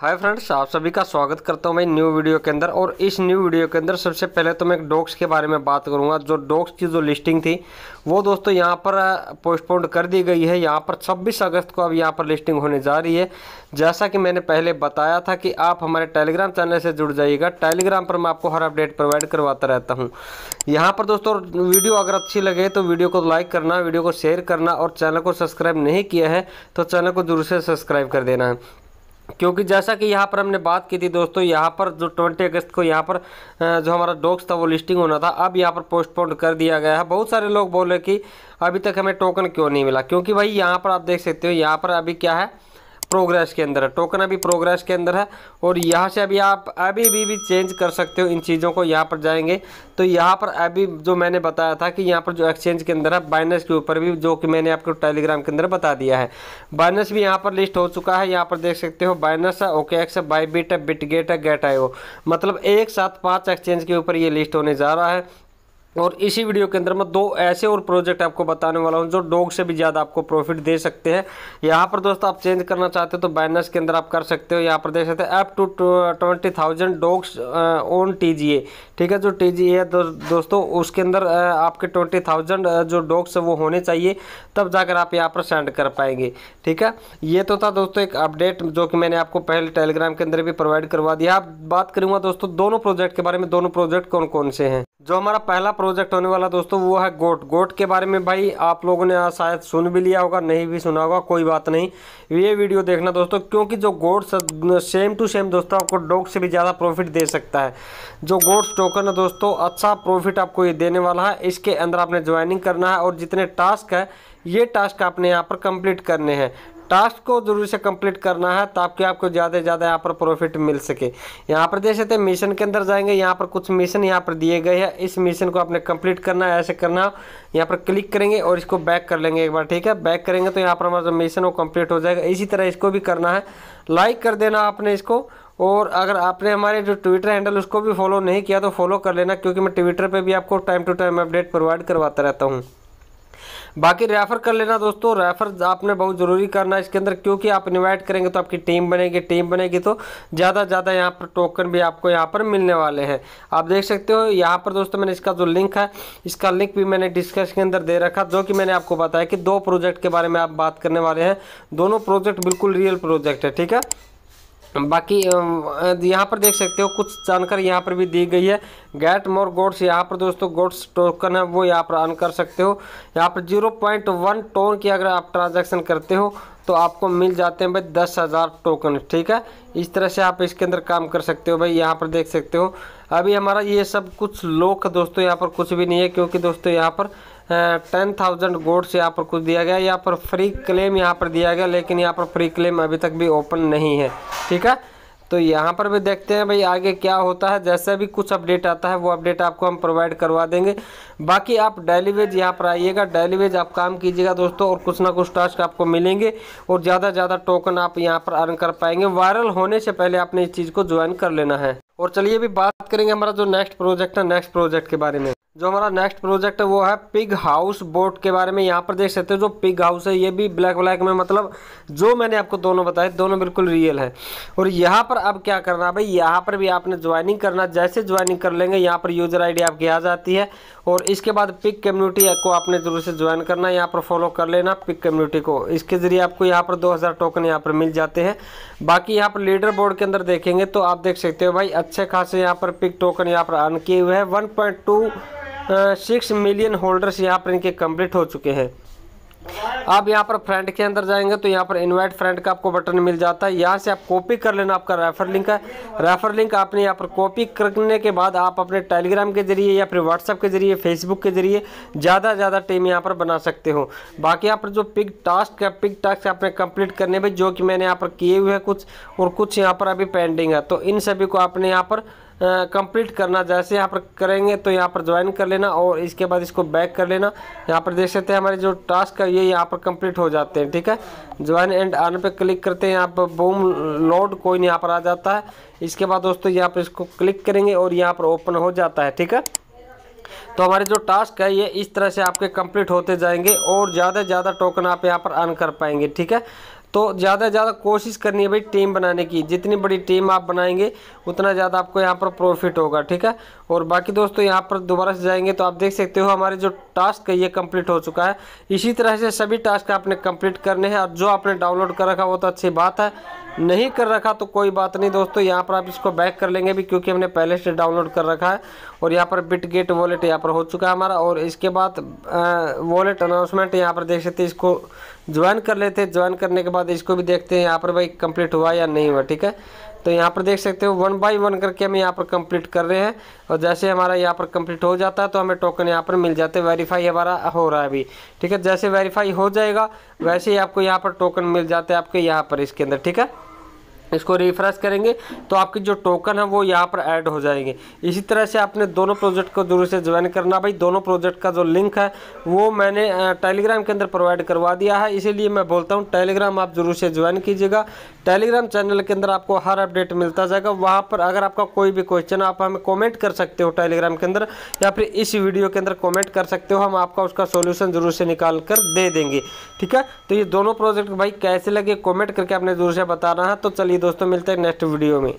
hi friends आप सभी का स्वागत करता हूं मैं न्यू वीडियो के अंदर और इस न्यू वीडियो के अंदर सबसे पहले तो मैं एक डॉक्स के बारे में बात करूंगा जो डॉक्स की जो लिस्टिंग थी वो दोस्तों यहां पर पोस्टपोन्ड कर दी गई है यहां पर 26 अगस्त को अब यहां पर लिस्टिंग होने जा रही है जैसा कि मैंने पहले बताया था कि आप हमारे टेलीग्राम चैनल से जुड़ जाइएगा टेलीग्राम पर मैं आपको हर अपडेट प्रोवाइड करवाता रहता हूँ यहाँ पर दोस्तों वीडियो अगर अच्छी लगे तो वीडियो को लाइक करना वीडियो को शेयर करना और चैनल को सब्सक्राइब नहीं किया है तो चैनल को जरूर से सब्सक्राइब कर देना है क्योंकि जैसा कि यहाँ पर हमने बात की थी दोस्तों यहाँ पर जो ट्वेंटी अगस्त को यहाँ पर जो हमारा डॉग्स था वो लिस्टिंग होना था अब यहाँ पर पोस्टपोन कर दिया गया है बहुत सारे लोग बोले कि अभी तक हमें टोकन क्यों नहीं मिला क्योंकि भाई यहाँ पर आप देख सकते हो यहाँ पर अभी क्या है प्रोग्रेस के अंदर है टोकन अभी प्रोग्रेस के अंदर है और यहाँ से अभी आप अभी भी भी चेंज कर सकते हो इन चीज़ों को यहाँ पर जाएंगे तो यहाँ पर अभी जो मैंने बताया था कि यहाँ पर जो एक्सचेंज के अंदर है बाइनस के ऊपर भी जो कि मैंने आपको टेलीग्राम के अंदर बता दिया है बाइनस भी यहाँ पर लिस्ट हो चुका है यहाँ पर देख सकते हो बाइनस है ओके एक्स है बिट है गेट है गेट आयो मतलब एक साथ पाँच एक्सचेंज के ऊपर ये लिस्ट होने जा रहा है और इसी वीडियो के अंदर मैं दो ऐसे और प्रोजेक्ट आपको बताने वाला हूँ जो डॉग से भी ज़्यादा आपको प्रॉफिट दे सकते हैं यहाँ पर दोस्तों आप चेंज करना चाहते हो तो बैनर्स के अंदर आप कर सकते हो यहाँ पर देख सकते हैं up to twenty thousand dogs own टी ठीक है जो टी है दो, दोस्तों उसके अंदर uh, आपके ट्वेंटी थाउजेंड uh, जो डॉग्स वो होने चाहिए तब जाकर आप यहाँ पर सेंड कर पाएंगे ठीक है ये तो था दोस्तों एक अपडेट जो कि मैंने आपको पहले टेलीग्राम के अंदर भी प्रोवाइड करवा दिया आप बात करूँगा दोस्तों दोनों प्रोजेक्ट के बारे में दोनों प्रोजेक्ट कौन कौन से हैं जो हमारा पहला प्रोजेक्ट होने वाला दोस्तों वो है गोट गोट के बारे में भाई आप लोगों ने शायद सुन भी लिया होगा नहीं भी सुना होगा कोई बात नहीं ये वीडियो देखना दोस्तों क्योंकि जो गोट सेम टू सेम दोस्तों आपको डॉग से भी ज़्यादा प्रॉफिट दे सकता है जो गोट टोकन है दोस्तों अच्छा प्रॉफिट आपको ये देने वाला है इसके अंदर आपने ज्वाइनिंग करना है और जितने टास्क है ये टास्क आपने यहाँ पर कंप्लीट करने हैं टास्क को जरूर से कंप्लीट करना है ताकि आपको ज़्यादा से ज़्यादा यहाँ पर प्रॉफिट मिल सके यहाँ पर देख सकते हैं मिशन के अंदर जाएंगे यहाँ पर कुछ मिशन यहाँ पर दिए गए हैं इस मिशन को आपने कंप्लीट करना है ऐसे करना हो यहाँ पर क्लिक करेंगे और इसको बैक कर लेंगे एक बार ठीक है बैक करेंगे तो यहाँ पर हमारा जो मिशन वो कंप्लीट हो जाएगा इसी तरह इसको भी करना है लाइक कर देना आपने इसको और अगर आपने हमारे जो ट्विटर हैंडल उसको भी फॉलो नहीं किया तो फॉलो कर लेना क्योंकि मैं ट्विटर पर भी आपको time to time update provide करवाता रहता हूँ बाकी रेफ़र कर लेना दोस्तों रेफ़र आपने बहुत ज़रूरी करना इसके अंदर क्योंकि आप इन्वाइट करेंगे तो आपकी टीम बनेगी टीम बनेगी तो ज़्यादा ज़्यादा यहाँ पर टोकन भी आपको यहाँ पर मिलने वाले हैं आप देख सकते हो यहाँ पर दोस्तों मैंने इसका जो लिंक है इसका लिंक भी मैंने डिस्कस के अंदर दे रखा जो कि मैंने आपको बताया कि दो प्रोजेक्ट के बारे में आप बात करने वाले हैं दोनों प्रोजेक्ट बिल्कुल रियल प्रोजेक्ट है ठीक है बाकी यहाँ पर देख सकते हो कुछ जानकारी यहाँ पर भी दी गई है गेट मोर गोड्स यहाँ पर दोस्तों गोड्स टोकन है वो यहाँ पर अर्न कर सकते हो यहाँ पर जीरो पॉइंट वन टोन की अगर आप ट्रांजैक्शन करते हो तो आपको मिल जाते हैं भाई दस हज़ार टोकन ठीक है इस तरह से आप इसके अंदर काम कर सकते हो भाई यहाँ पर देख सकते हो अभी हमारा ये सब कुछ लोक दोस्तों यहाँ पर कुछ भी नहीं है क्योंकि दोस्तों यहाँ पर टेन थाउजेंड से यहाँ पर कुछ दिया गया यहाँ पर फ्री क्लेम यहाँ पर दिया गया लेकिन यहाँ पर फ्री क्लेम अभी तक भी ओपन नहीं है ठीक है तो यहाँ पर भी देखते हैं भाई आगे क्या होता है जैसे भी कुछ अपडेट आता है वो अपडेट आपको हम प्रोवाइड करवा देंगे बाकी आप डेली वेज यहाँ पर आइएगा डेली वेज आप काम कीजिएगा दोस्तों और कुछ ना कुछ टास्क आपको मिलेंगे और ज़्यादा से ज़्यादा टोकन आप यहाँ पर अर्न कर पाएंगे वायरल होने से पहले आपने इस चीज़ को ज्वाइन कर लेना है और चलिए अभी बात करेंगे हमारा जो नेक्स्ट प्रोजेक्ट है नेक्स्ट प्रोजेक्ट के बारे में जो हमारा नेक्स्ट प्रोजेक्ट है वो है पिग हाउस बोट के बारे में यहाँ पर देख सकते हो जो पिग हाउस है ये भी ब्लैक ब्लैक में मतलब जो मैंने आपको दोनों बताए दोनों बिल्कुल रियल है और यहाँ पर अब क्या करना है भाई यहाँ पर भी आपने ज्वाइनिंग करना जैसे ज्वाइनिंग कर लेंगे यहाँ पर यूजर आईडी आपकी आ जाती है और इसके बाद पिक कम्युनिटी को आपने जरूर से ज्वाइन करना यहाँ पर फॉलो कर लेना पिक कम्युनिटी को इसके जरिए आपको यहाँ पर दो टोकन यहाँ पर मिल जाते हैं बाकी यहाँ पर लीडर बोर्ड के अंदर देखेंगे तो आप देख सकते हो भाई अच्छे खासे यहाँ पर पिक टोकन यहाँ पर अर्न किए हुए हैं one point two six million holders यहाँ पर इनके कंप्लीट हो चुके हैं आप यहाँ पर फ्रेंड के अंदर जाएंगे तो यहाँ पर इनवाइट फ्रेंड का आपको बटन मिल जाता है यहाँ से आप कॉपी कर लेना आपका रेफर लिंक है रेफर लिंक आपने यहाँ पर कॉपी करने के बाद आप अपने टेलीग्राम के जरिए या फिर व्हाट्सअप के जरिए फेसबुक के जरिए ज़्यादा ज़्यादा टीम यहाँ पर बना सकते हो बाकी यहाँ पर जो पिक टास्क है पिग टास्क आपने कंप्लीट करने में जो कि मैंने यहाँ पर किए हुए हैं कुछ और कुछ यहाँ पर अभी पेंडिंग है तो इन सभी को आपने यहाँ पर कंप्लीट करना जैसे यहाँ पर करेंगे तो यहाँ पर ज्वाइन कर लेना और इसके बाद इसको बैक कर लेना यहाँ पर देख सकते हैं हमारे जो टास्क है ये यहाँ पर कंप्लीट हो जाते हैं ठीक है ज्वाइन एंड अर्न पे क्लिक करते हैं यहाँ पर बूम लोड कोइन यहाँ पर आ जाता है इसके बाद दोस्तों यहाँ पर इसको क्लिक करेंगे और यहाँ पर ओपन हो जाता है ठीक है तो हमारे जो टास्क है ये इस तरह से आपके कंप्लीट होते जाएंगे और ज़्यादा से ज़्यादा टोकन आप यहाँ पर अर्न कर पाएंगे ठीक है तो ज़्यादा से ज़्यादा कोशिश करनी है भाई टीम बनाने की जितनी बड़ी टीम आप बनाएंगे उतना ज़्यादा आपको यहाँ पर प्रॉफिट होगा ठीक है और बाकी दोस्तों यहाँ पर दोबारा से जाएंगे तो आप देख सकते हो हमारे जो टास्क है ये कम्प्लीट हो चुका है इसी तरह से सभी टास्क आपने कम्प्लीट करने हैं और जो आपने डाउनलोड कर रखा वो तो अच्छी बात है नहीं कर रखा तो कोई बात नहीं दोस्तों यहाँ पर आप इसको बैक कर लेंगे भी क्योंकि हमने पहले से डाउनलोड कर रखा है और यहाँ पर बिट गेट वॉलेट यहाँ पर हो चुका है हमारा और इसके बाद वॉलेट अनाउंसमेंट यहाँ पर देख सकते हैं इसको ज्वाइन कर लेते हैं ज्वाइन करने के बाद इसको भी देखते हैं यहाँ पर भाई कंप्लीट हुआ या नहीं हुआ ठीक है तो यहाँ पर देख सकते हो वन बाई वन करके हम यहाँ पर कंप्लीट कर रहे हैं और जैसे हमारा यहाँ पर कंप्लीट हो जाता है तो हमें टोकन यहाँ पर मिल जाते हैं वेरीफाई हमारा हो रहा है अभी ठीक है जैसे वेरीफाई हो जाएगा वैसे ही आपको यहाँ पर टोकन मिल जाते हैं आपके यहाँ पर इसके अंदर ठीक है इसको रिफ्रेश करेंगे तो आपके जो टोकन है वो यहाँ पर ऐड हो जाएंगे इसी तरह से आपने दोनों प्रोजेक्ट को जरूर से ज्वाइन करना भाई दोनों प्रोजेक्ट का जो लिंक है वो मैंने टेलीग्राम के अंदर प्रोवाइड करवा दिया है इसीलिए मैं बोलता हूँ टेलीग्राम आप जरूर से ज्वाइन कीजिएगा टेलीग्राम चैनल के अंदर आपको हर अपडेट मिलता जाएगा वहाँ पर अगर आपका कोई भी क्वेश्चन आप हमें कॉमेंट कर सकते हो टेलीग्राम के अंदर या फिर इस वीडियो के अंदर कॉमेंट कर सकते हो हम आपका उसका सोल्यूशन जरूर से निकाल कर दे देंगे ठीक है तो ये दोनों प्रोजेक्ट भाई कैसे लगे कॉमेंट करके आपने जरूर से बताना है तो चलिए दोस्तों मिलते हैं नेक्स्ट वीडियो में